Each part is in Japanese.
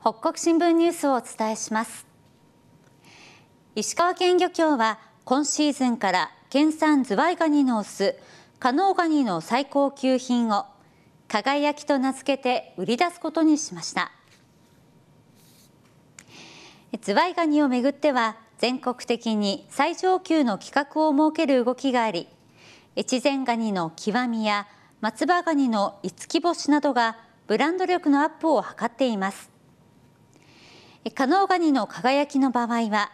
北国新聞ニュースをお伝えします石川県漁協は今シーズンから県産ズワイガニのオス加納ガニの最高級品を輝きと名付けて売り出すことにしましたズワイガニをめぐっては全国的に最上級の規格を設ける動きがあり越前ガニの極みや松葉ガニの五つ星などがブランド力のアップを図っていますカノ能ガニの輝きの場合は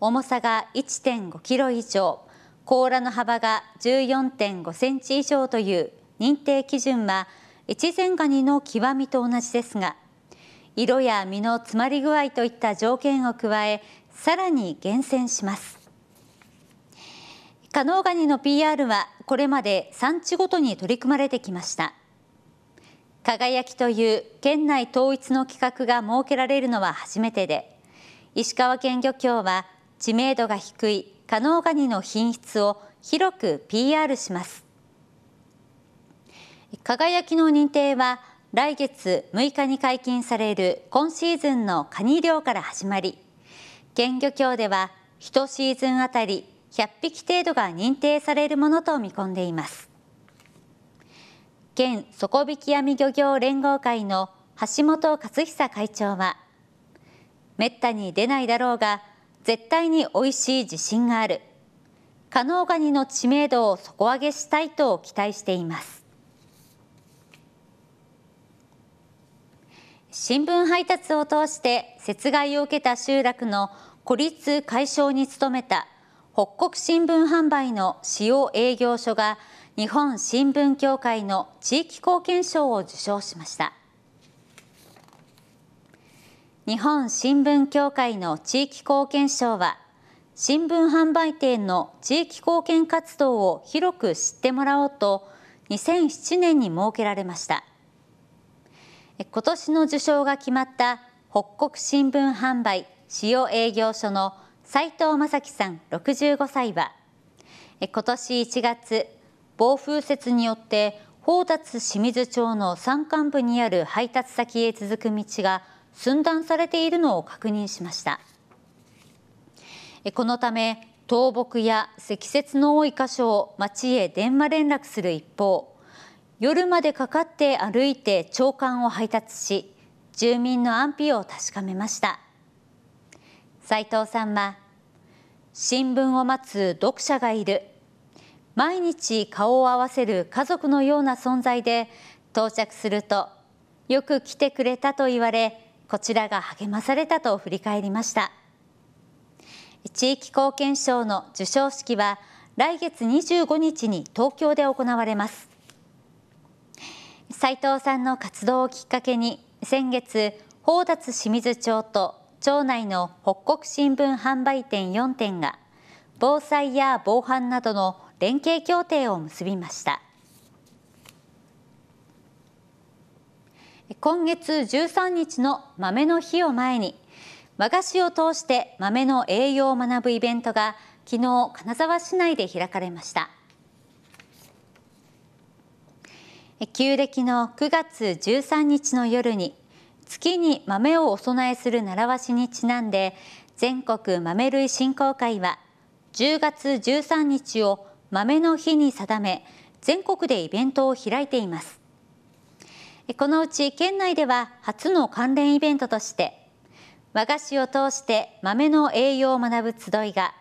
重さが1.5キロ以上甲羅の幅が14.5センチ以上という認定基準は越前ガニの極みと同じですが色や身の詰まり具合といった条件を加えさらに厳選しますカノ能ガニの PR はこれまで産地ごとに取り組まれてきました。輝きという県内統一の企画が設けられるのは初めてで石川県漁協は知名度が低い加能ガニの品質を広く PR します輝きの認定は来月6日に解禁される今シーズンのカニ漁から始まり県漁協では1シーズンあたり100匹程度が認定されるものと見込んでいます県底引き網漁業連合会の橋本勝久会長は、めったに出ないだろうが、絶対に美味しい自信がある。加能ガニの知名度を底上げしたいと期待しています。新聞配達を通して雪害を受けた集落の孤立解消に努めた北国新聞販売の使用営業所が日本新聞協会の地域貢献賞を受賞しました日本新聞協会の地域貢献賞は新聞販売店の地域貢献活動を広く知ってもらおうと2007年に設けられました今年の受賞が決まった北国新聞販売主要営業所の斉藤正樹さん65歳は今年1月暴風雪によって宝達清水町の山間部にある配達先へ続く道が寸断されているのを確認しましたこのため倒木や積雪の多い箇所を町へ電話連絡する一方夜までかかって歩いて長官を配達し住民の安否を確かめました斉藤さんは新聞を待つ読者がいる毎日顔を合わせる家族のような存在で到着するとよく来てくれたと言われこちらが励まされたと振り返りました地域貢献賞の授賞式は来月25日に東京で行われます斉藤さんの活動をきっかけに先月宝達清水町と町内の北国新聞販売店4店が防災や防犯などの連携協定を結びました今月13日の豆の日を前に和菓子を通して豆の栄養を学ぶイベントが昨日金沢市内で開かれました旧暦の9月13日の夜に月に豆をお供えする習わしにちなんで全国豆類振興会は10月13日を豆の日に定め全国でイベントを開いていますこのうち県内では初の関連イベントとして和菓子を通して豆の栄養を学ぶ集いが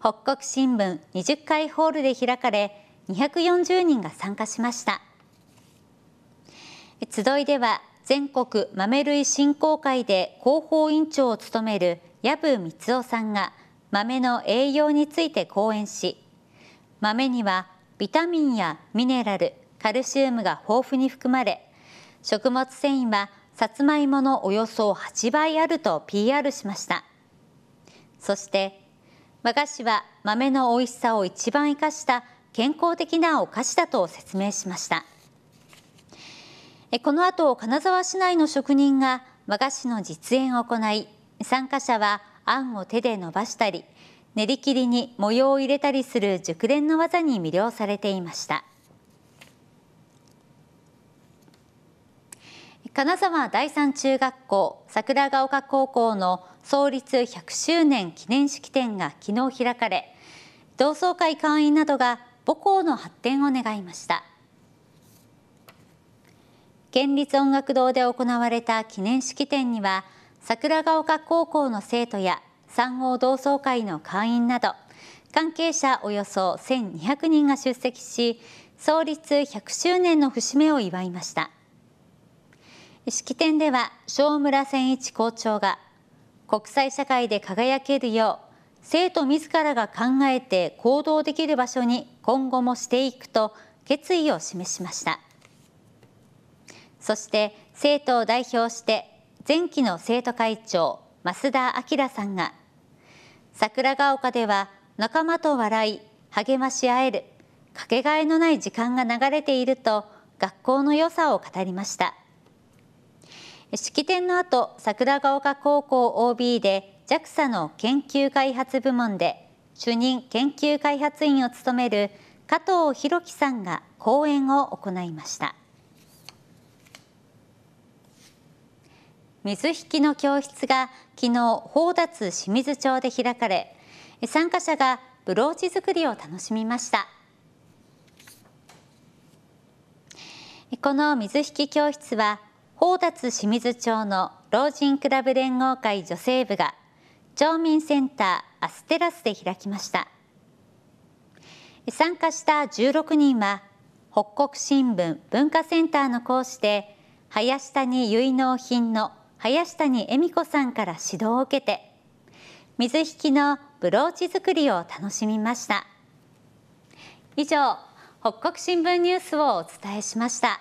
北国新聞20回ホールで開かれ240人が参加しました集いでは全国豆類振興会で広報委員長を務める矢部光雄さんが豆の栄養について講演し豆にはビタミンやミネラルカルシウムが豊富に含まれ食物繊維はさつまいものおよそ8倍あると PR しましたそして和菓子は豆の美味しさを一番生かした健康的なお菓子だと説明しましたこの後金沢市内の職人が和菓子の実演を行い参加者はあんを手で伸ばしたり練り切りに模様を入れたりする熟練の技に魅了されていました金沢第三中学校桜ヶ丘高校の創立100周年記念式典が昨日開かれ同窓会会員などが母校の発展を願いました県立音楽堂で行われた記念式典には桜ヶ丘高校の生徒や産後同窓会の会員など関係者およそ1200人が出席し創立100周年の節目を祝いました式典では庄村千一校長が国際社会で輝けるよう生徒自らが考えて行動できる場所に今後もしていくと決意を示しましたそして生徒を代表して前期の生徒会長増田明さんが桜ヶ丘では仲間と笑い励まし合えるかけがえのない時間が流れていると学校の良さを語りました式典の後桜ヶ丘高校 OB で JAXA の研究開発部門で主任研究開発員を務める加藤博樹さんが講演を行いました水引の教室が昨日宝達清水町で開かれ参加者がブローチ作りを楽しみましたこの水引教室は宝達清水町の老人クラブ連合会女性部が町民センターアステラスで開きました参加した16人は北国新聞文化センターの講師で林谷結納品の林谷恵美子さんから指導を受けて水引のブローチ作りを楽しみました以上北国新聞ニュースをお伝えしました。